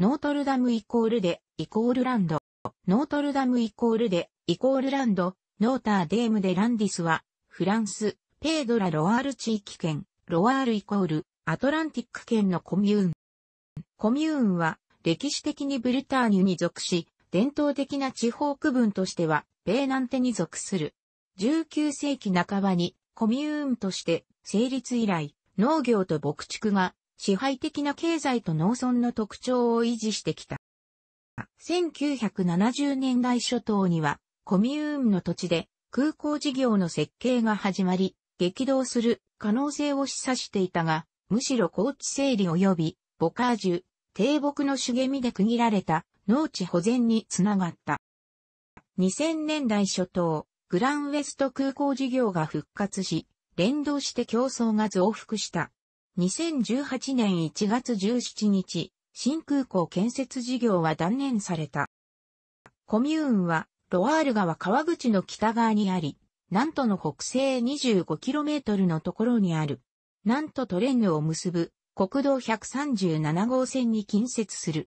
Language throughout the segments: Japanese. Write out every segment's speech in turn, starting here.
ノートルダムイコールで、イコールランド。ノートルダムイコールで、イコールランド、ノーターデームでランディスは、フランス、ペードラ・ロワール地域圏、ロワールイコール、アトランティック圏のコミューン。コミューンは、歴史的にブルターニュに属し、伝統的な地方区分としては、ベーナンテに属する。19世紀半ばに、コミューンとして、成立以来、農業と牧畜が支配的な経済と農村の特徴を維持してきた。1970年代初頭には、コミューンの土地で空港事業の設計が始まり、激動する可能性を示唆していたが、むしろ高地整理及び、ボカージュ、低木の茂みで区切られた農地保全につながった。2000年代初頭、グランウェスト空港事業が復活し、連動して競争が増幅した。2018年1月17日、新空港建設事業は断念された。コミューンは、ロワール川川口の北側にあり、南都の北西 25km のところにある。南都トレンヌを結ぶ国道137号線に近接する。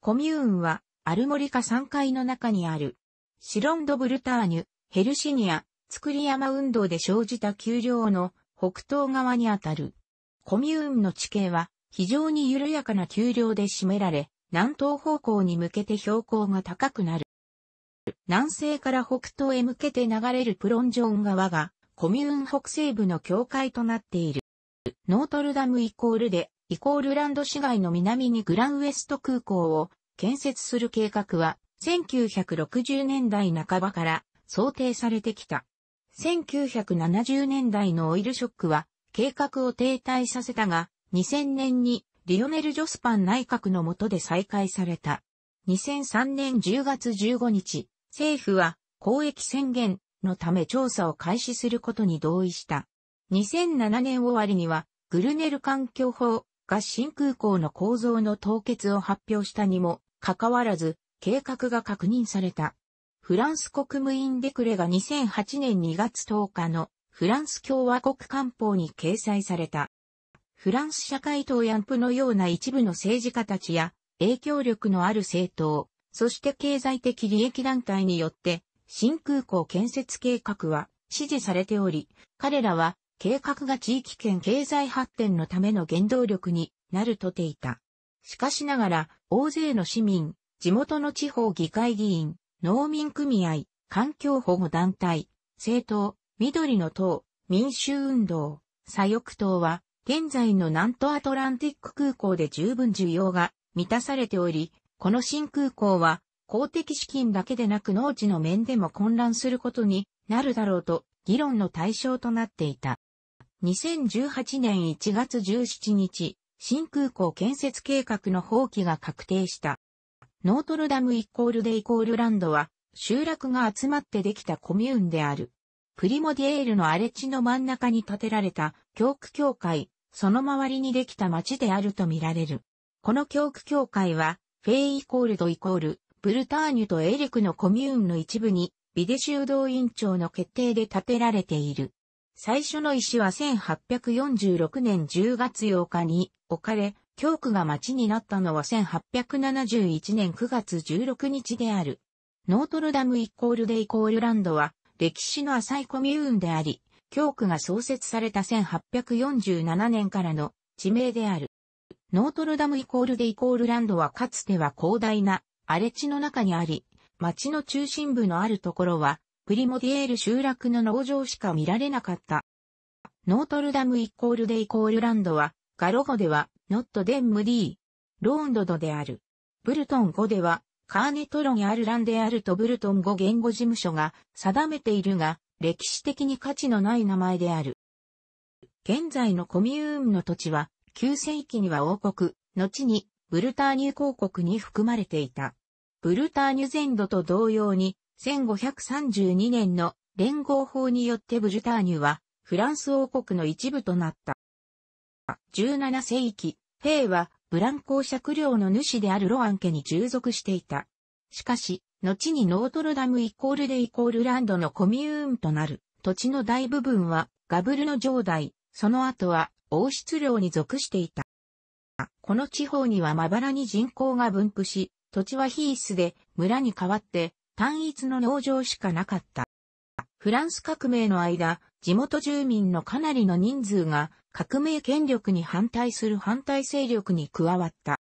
コミューンは、アルモリカ3階の中にある、シロンド・ブルターニュ、ヘルシニア、ツク山運動で生じた丘陵の北東側にあたる。コミューンの地形は非常に緩やかな丘陵で占められ、南東方向に向けて標高が高くなる。南西から北東へ向けて流れるプロンジョン川が、コミューン北西部の境界となっている。ノートルダムイコールで、イコールランド市街の南にグランウエスト空港を建設する計画は、1960年代半ばから想定されてきた。1970年代のオイルショックは、計画を停滞させたが、2000年にリオネル・ジョスパン内閣の下で再開された。2003年10月15日、政府は公益宣言のため調査を開始することに同意した。2007年終わりには、グルネル環境法が新空港の構造の凍結を発表したにもかかわらず、計画が確認された。フランス国務院デクレが2008年2月10日のフランス共和国官報に掲載された。フランス社会党ヤンプのような一部の政治家たちや影響力のある政党、そして経済的利益団体によって新空港建設計画は支持されており、彼らは計画が地域圏経済発展のための原動力になるとていた。しかしながら、大勢の市民、地元の地方議会議員、農民組合、環境保護団体、政党、緑の党、民衆運動、左翼党は、現在の南東アトランティック空港で十分需要が満たされており、この新空港は、公的資金だけでなく農地の面でも混乱することになるだろうと、議論の対象となっていた。2018年1月17日、新空港建設計画の放棄が確定した。ノートルダムイコールデイコールランドは、集落が集まってできたコミューンである。プリモディエールの荒れ地の真ん中に建てられた教区教会、その周りにできた町であると見られる。この教区教会は、フェイイコールドイコール、ブルターニュとエリクのコミューンの一部に、ビデ修道院長の決定で建てられている。最初の石は1846年10月8日に置かれ、教区が町になったのは1871年9月16日である。ノートルダムイコールデイコールランドは、歴史の浅いコミューンであり、教区が創設された1847年からの地名である。ノートルダムイコールでイコールランドはかつては広大な荒れ地の中にあり、町の中心部のあるところは、プリモディエール集落の農場しか見られなかった。ノートルダムイコールでイコールランドは、ガロ語では、ノットデンムディー、ローンドドである。ブルトン語では、カーネトロにあるランであるト・ブルトン語言語事務所が定めているが、歴史的に価値のない名前である。現在のコミューンの土地は、9世紀には王国、後にブルターニュ公国に含まれていた。ブルターニュ全土と同様に、1532年の連合法によってブルターニュはフランス王国の一部となった。17世紀、兵はブラン公爵領の主であるロアン家に従属していた。しかし、後にノートルダムイコールでイコールランドのコミューンとなる土地の大部分はガブルの城代、その後は王室領に属していた。この地方にはまばらに人口が分布し、土地は非質で村に代わって単一の農場しかなかった。フランス革命の間、地元住民のかなりの人数が革命権力に反対する反対勢力に加わった。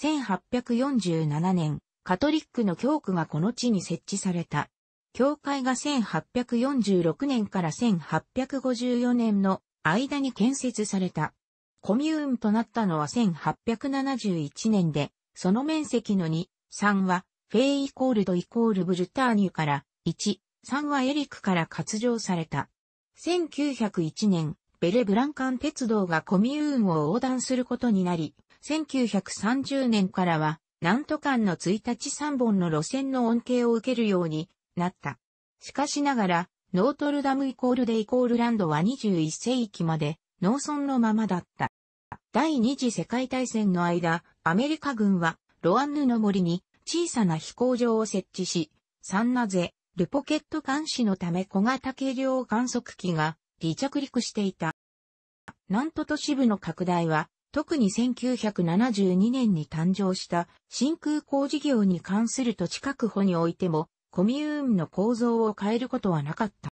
1847年、カトリックの教区がこの地に設置された。教会が1846年から1854年の間に建設された。コミューンとなったのは1871年で、その面積の2、3は、フェイイコールドイコールブルターニュから、1、3はエリックから割譲された。1901年、ベレブランカン鉄道がコミューンを横断することになり、1930年からは、南都間の1日3本の路線の恩恵を受けるようになった。しかしながら、ノートルダムイコールデイコールランドは21世紀まで農村のままだった。第二次世界大戦の間、アメリカ軍はロアンヌの森に小さな飛行場を設置し、サンナゼ、ルポケット監視のため小型軽量観測機が離着陸していた。南都都市部の拡大は、特に1972年に誕生した新空港事業に関する土地確保においても、コミューンの構造を変えることはなかった。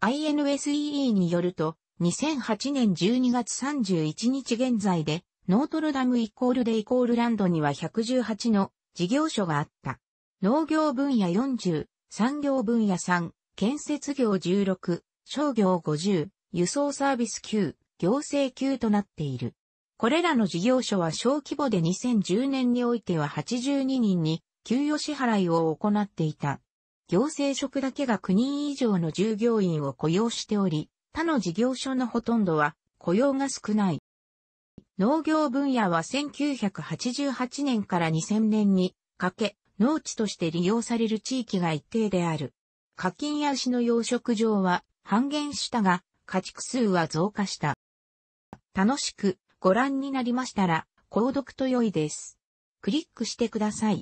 INSEE によると、2008年12月31日現在で、ノートルダムイコールでイコールランドには118の事業所があった。農業分野40、産業分野3、建設業16、商業50、輸送サービス9、行政9となっている。これらの事業所は小規模で2010年においては82人に給与支払いを行っていた。行政職だけが9人以上の従業員を雇用しており、他の事業所のほとんどは雇用が少ない。農業分野は1988年から2000年にかけ、農地として利用される地域が一定である。課金や牛の養殖場は半減したが、家畜数は増加した。楽しくご覧になりましたら、購読と良いです。クリックしてください。